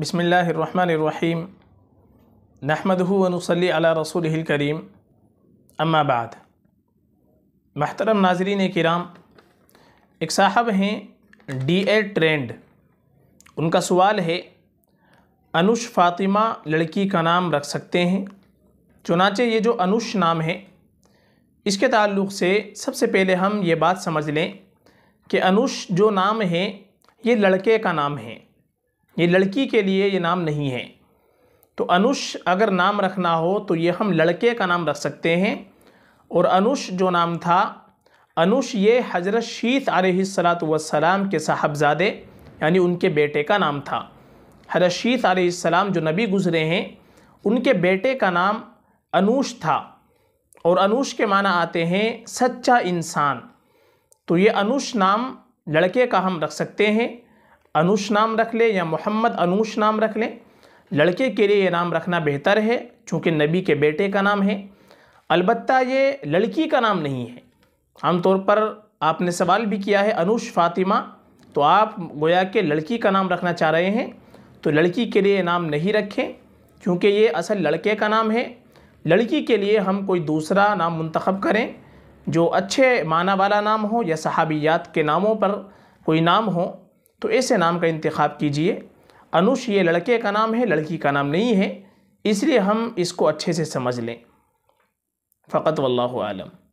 बसमीम नहमदूनसली अला रसूल करीम अम्माबाद महतरम नाजरीन कराम एक साहब हैं डी ए ट्रेंड उनका सवाल है अनुष फातिमा लड़की का नाम रख सकते हैं चुनाचे ये जो अनुष नाम है इसके ताल्लुक़ से सबसे पहले हम ये बात समझ लें कि अनुष जो नाम है ये लड़के का नाम है ये लड़की के लिए ये नाम नहीं है तो अनुष अगर नाम रखना हो तो ये हम लड़के का नाम रख सकते हैं और अनुष जो नाम था अनुष ये हज़रत शीत आलत वसलाम के साहबजादे यानी उनके बेटे का नाम था हज़रत शीत आलाम जो नबी गुज़रे हैं उनके बेटे का नाम अनूश था और अनूश के माना आते हैं सच्चा इंसान तो ये अनुष नाम लड़के का हम रख सकते हैं अनुष नाम रख लें या मोहम्मद अनूश नाम रख लें लड़के के लिए ये नाम रखना बेहतर है चूँकि नबी के बेटे का नाम है अलबत् ये लड़की का नाम नहीं है आमतौर पर आपने सवाल भी किया है अनूश फातिमा तो आप गोया के लड़की का नाम रखना चाह रहे हैं तो लड़की के लिए नाम नहीं रखें क्योंकि ये असल लड़के का नाम है लड़की के लिए हम कोई दूसरा नाम मंतखब करें जो अच्छे माना वाला नाम हो या सहाबियात के नामों पर कोई नाम हो तो ऐसे नाम का इंतखब कीजिए अनुष ये लड़के का नाम है लड़की का नाम नहीं है इसलिए हम इसको अच्छे से समझ लें फ़कत वल्लम